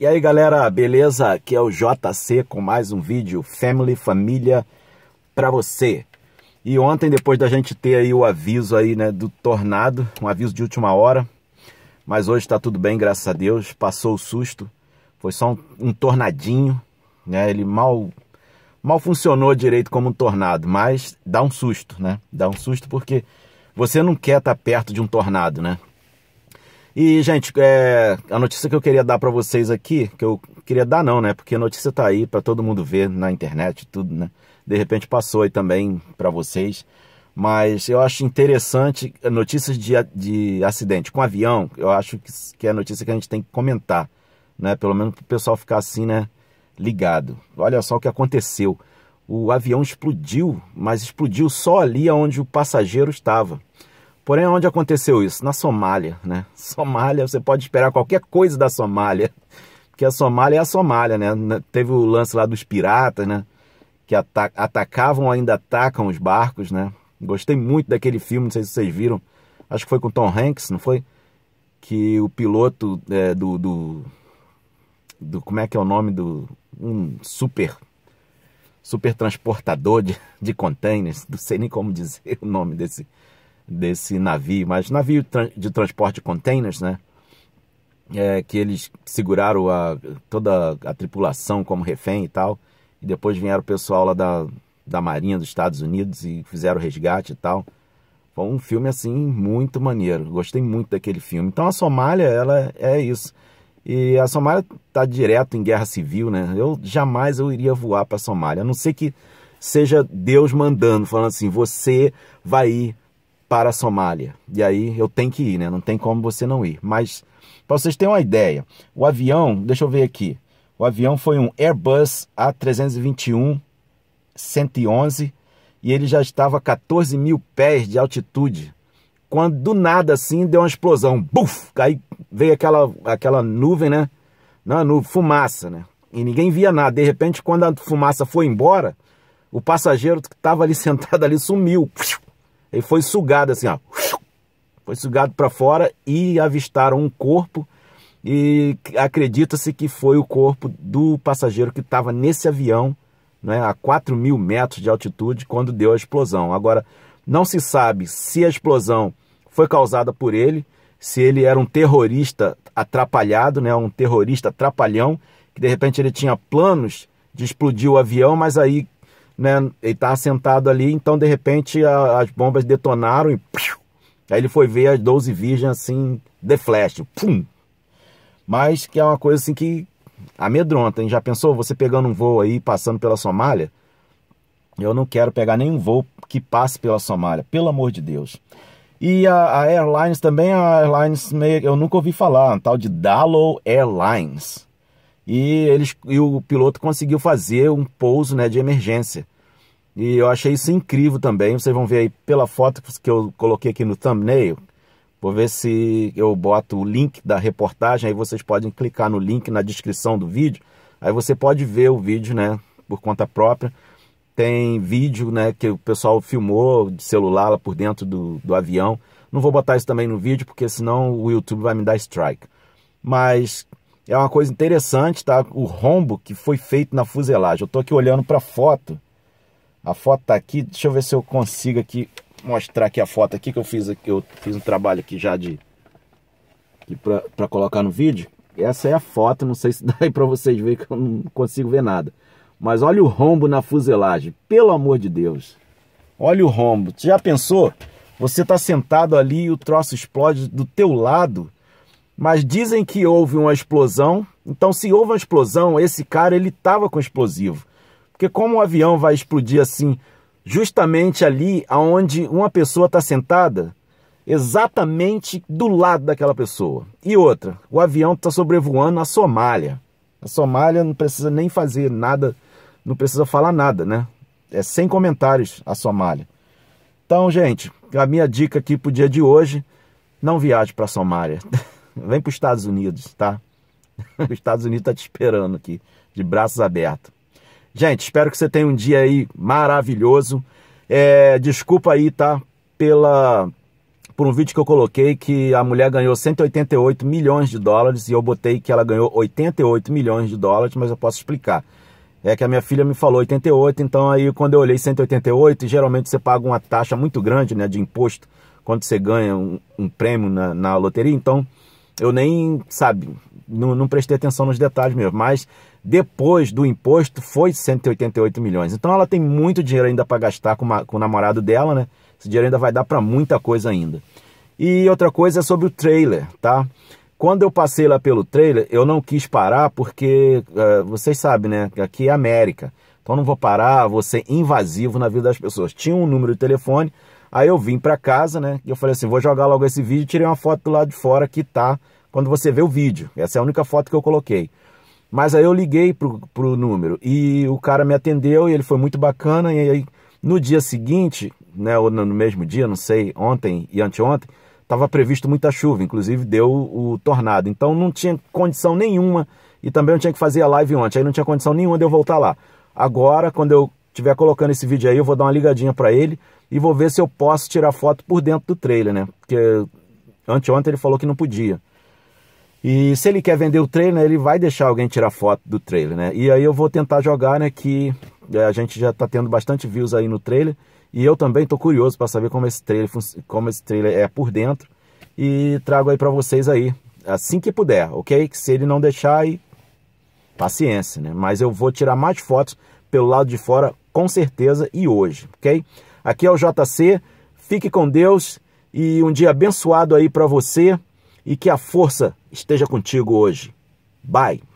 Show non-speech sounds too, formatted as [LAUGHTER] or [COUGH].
E aí galera, beleza? Aqui é o JC com mais um vídeo Family Família para você. E ontem depois da gente ter aí o aviso aí, né, do tornado, um aviso de última hora, mas hoje está tudo bem, graças a Deus, passou o susto. Foi só um, um, tornadinho, né? Ele mal mal funcionou direito como um tornado, mas dá um susto, né? Dá um susto porque você não quer estar tá perto de um tornado, né? E, gente, é, a notícia que eu queria dar para vocês aqui, que eu queria dar não, né? Porque a notícia tá aí para todo mundo ver na internet tudo, né? De repente passou aí também para vocês. Mas eu acho interessante notícias de, de acidente com avião. Eu acho que, que é a notícia que a gente tem que comentar, né? Pelo menos para o pessoal ficar assim, né? Ligado. Olha só o que aconteceu. O avião explodiu, mas explodiu só ali onde o passageiro estava. Porém, onde aconteceu isso? Na Somália, né? Somália, você pode esperar qualquer coisa da Somália, porque a Somália é a Somália, né? Teve o lance lá dos piratas, né? Que atacavam, ainda atacam os barcos, né? Gostei muito daquele filme, não sei se vocês viram. Acho que foi com Tom Hanks, não foi? Que o piloto é, do, do, do, Como é que é o nome do. Um super. Super transportador de, de containers. Não sei nem como dizer [LAUGHS] o nome desse desse navio, mas navio de transporte containers, né? É, que eles seguraram a, toda a tripulação como refém e tal. E depois vieram o pessoal lá da, da Marinha dos Estados Unidos e fizeram resgate e tal. Foi um filme, assim, muito maneiro. Gostei muito daquele filme. Então a Somália, ela é isso. E a Somália está direto em guerra civil, né? Eu jamais eu iria voar para a Somália, a não ser que seja Deus mandando, falando assim: você vai ir para a Somália. E aí eu tenho que ir, né? Não tem como você não ir. Mas para vocês terem uma ideia, o avião, deixa eu ver aqui. O avião foi um Airbus A321 111 e ele já estava a 14 mil pés de altitude. Quando do nada assim deu uma explosão, buf! Aí veio aquela, aquela nuvem, né? Não, nuvem, fumaça, né? E ninguém via nada. De repente, quando a fumaça foi embora, o passageiro que estava ali [LAUGHS] sentado ali sumiu. Puxa! Ele foi sugado assim, ó. Foi sugado para fora e avistaram um corpo e acredita-se que foi o corpo do passageiro que estava nesse avião, né, a 4 mil metros de altitude, quando deu a explosão. Agora, não se sabe se a explosão foi causada por ele, se ele era um terrorista atrapalhado, né, um terrorista atrapalhão, que de repente ele tinha planos de explodir o avião, mas aí né? Ele estava tá sentado ali, então de repente a, as bombas detonaram e. Piu, aí ele foi ver as 12 virgens assim, de flash. Pum! Mas que é uma coisa assim que amedronta, hein? Já pensou você pegando um voo aí, passando pela Somália? Eu não quero pegar nenhum voo que passe pela Somália, pelo amor de Deus. E a, a Airlines também, a Airlines meio, eu nunca ouvi falar, um tal de Dallow Airlines. E eles e o piloto conseguiu fazer um pouso, né, de emergência. E eu achei isso incrível também. Vocês vão ver aí pela foto que eu coloquei aqui no thumbnail. Vou ver se eu boto o link da reportagem. Aí vocês podem clicar no link na descrição do vídeo. Aí você pode ver o vídeo, né? Por conta própria. Tem vídeo, né? Que o pessoal filmou de celular lá por dentro do, do avião. Não vou botar isso também no vídeo, porque senão o YouTube vai me dar strike. Mas é uma coisa interessante, tá? O rombo que foi feito na fuselagem. Eu tô aqui olhando para foto a foto tá aqui, deixa eu ver se eu consigo aqui mostrar aqui a foto aqui que eu fiz aqui, eu fiz um trabalho aqui já de para colocar no vídeo. Essa é a foto, não sei se [LAUGHS] dá aí vocês verem que eu não consigo ver nada. Mas olha o rombo na fuselagem, pelo amor de Deus. Olha o rombo, Você já pensou? Você tá sentado ali e o troço explode do teu lado, mas dizem que houve uma explosão. Então se houve uma explosão, esse cara ele tava com explosivo. Porque como o avião vai explodir assim, justamente ali aonde uma pessoa está sentada, exatamente do lado daquela pessoa. E outra, o avião está sobrevoando a Somália. A Somália não precisa nem fazer nada, não precisa falar nada, né? É sem comentários a Somália. Então, gente, a minha dica aqui pro dia de hoje, não viaje para a Somália. [LAUGHS] Vem para tá? [LAUGHS] os Estados Unidos, tá? Os Estados Unidos está te esperando aqui, de braços abertos. Gente, espero que você tenha um dia aí maravilhoso. É, desculpa aí, tá? Pela, por um vídeo que eu coloquei que a mulher ganhou 188 milhões de dólares e eu botei que ela ganhou 88 milhões de dólares, mas eu posso explicar. É que a minha filha me falou 88, então aí quando eu olhei 188, geralmente você paga uma taxa muito grande né, de imposto quando você ganha um, um prêmio na, na, loteria, então eu nem, sabe, não, não prestei atenção nos detalhes mesmo, mas depois do imposto foi 188 milhões. Então ela tem muito dinheiro ainda para gastar com, uma, com, o namorado dela, né? Esse dinheiro ainda vai dar para muita coisa ainda. E outra coisa é sobre o trailer, tá? Quando eu passei lá pelo trailer, eu não quis parar porque uh, vocês sabem, né? Aqui é América. Então não vou parar, vou ser invasivo na vida das pessoas. Tinha um número de telefone, aí eu vim para casa, né? E eu falei assim: vou jogar logo esse vídeo. Tirei uma foto do lado de fora que tá quando você vê o vídeo. Essa é a única foto que eu coloquei. Mas aí eu liguei pro, pro número e o cara me atendeu e ele foi muito bacana. E aí no dia seguinte, né, ou no mesmo dia, não sei, ontem e anteontem, estava previsto muita chuva, inclusive deu o tornado. Então não tinha condição nenhuma e também eu tinha que fazer a live ontem, aí não tinha condição nenhuma de eu voltar lá. Agora, quando eu estiver colocando esse vídeo aí, eu vou dar uma ligadinha para ele e vou ver se eu posso tirar foto por dentro do trailer, né? Porque anteontem ele falou que não podia. E se ele quer vender o trailer, ele vai deixar alguém tirar foto do trailer, né? E aí eu vou tentar jogar, né? Que é, a gente já tá tendo bastante views aí no trailer. E eu também tô curioso para saber como esse, trailer, como esse trailer é por dentro. E trago aí para vocês aí, assim que puder, ok? Se ele não deixar aí, paciência, né? Mas eu vou tirar mais fotos pelo lado de fora, com certeza, e hoje, ok? Aqui é o JC, fique com Deus e um dia abençoado aí para você e que a força esteja contigo hoje. Bye!